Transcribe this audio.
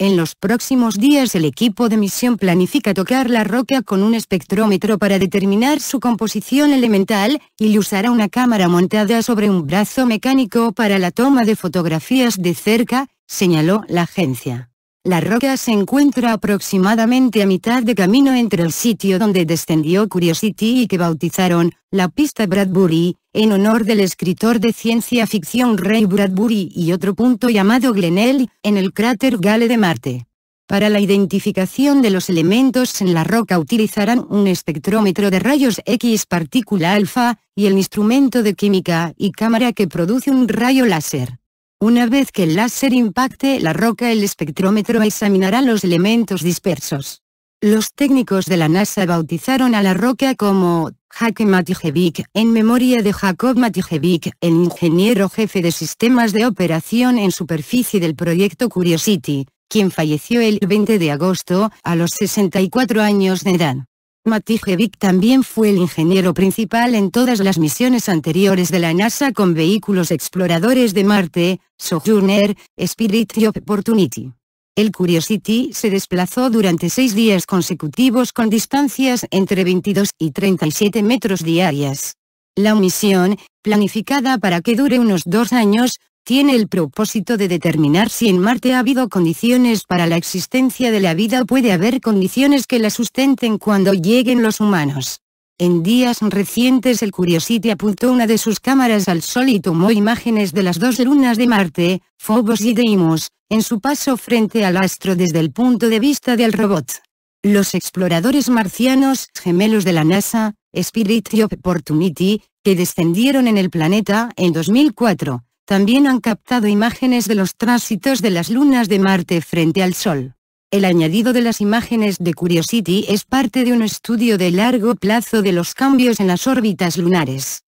En los próximos días el equipo de misión planifica tocar la roca con un espectrómetro para determinar su composición elemental, y usará una cámara montada sobre un brazo mecánico para la toma de fotografías de cerca, señaló la agencia. La roca se encuentra aproximadamente a mitad de camino entre el sitio donde descendió Curiosity y que bautizaron, la pista Bradbury, en honor del escritor de ciencia ficción Ray Bradbury y otro punto llamado Glenelg, en el cráter Gale de Marte. Para la identificación de los elementos en la roca utilizarán un espectrómetro de rayos X partícula alfa, y el instrumento de química y cámara que produce un rayo láser. Una vez que el láser impacte la roca el espectrómetro examinará los elementos dispersos. Los técnicos de la NASA bautizaron a la roca como Jake Matijevic, en memoria de Jacob Matijevic, el ingeniero jefe de sistemas de operación en superficie del proyecto Curiosity, quien falleció el 20 de agosto, a los 64 años de edad. Matijevic también fue el ingeniero principal en todas las misiones anteriores de la NASA con vehículos exploradores de Marte, Sojourner, Spirit y Opportunity. El Curiosity se desplazó durante seis días consecutivos con distancias entre 22 y 37 metros diarias. La misión, planificada para que dure unos dos años, tiene el propósito de determinar si en Marte ha habido condiciones para la existencia de la vida o puede haber condiciones que la sustenten cuando lleguen los humanos. En días recientes el Curiosity apuntó una de sus cámaras al Sol y tomó imágenes de las dos lunas de Marte, Phobos y Deimos, en su paso frente al astro desde el punto de vista del robot. Los exploradores marcianos gemelos de la NASA, Spirit y Opportunity, que descendieron en el planeta en 2004, también han captado imágenes de los tránsitos de las lunas de Marte frente al Sol. El añadido de las imágenes de Curiosity es parte de un estudio de largo plazo de los cambios en las órbitas lunares.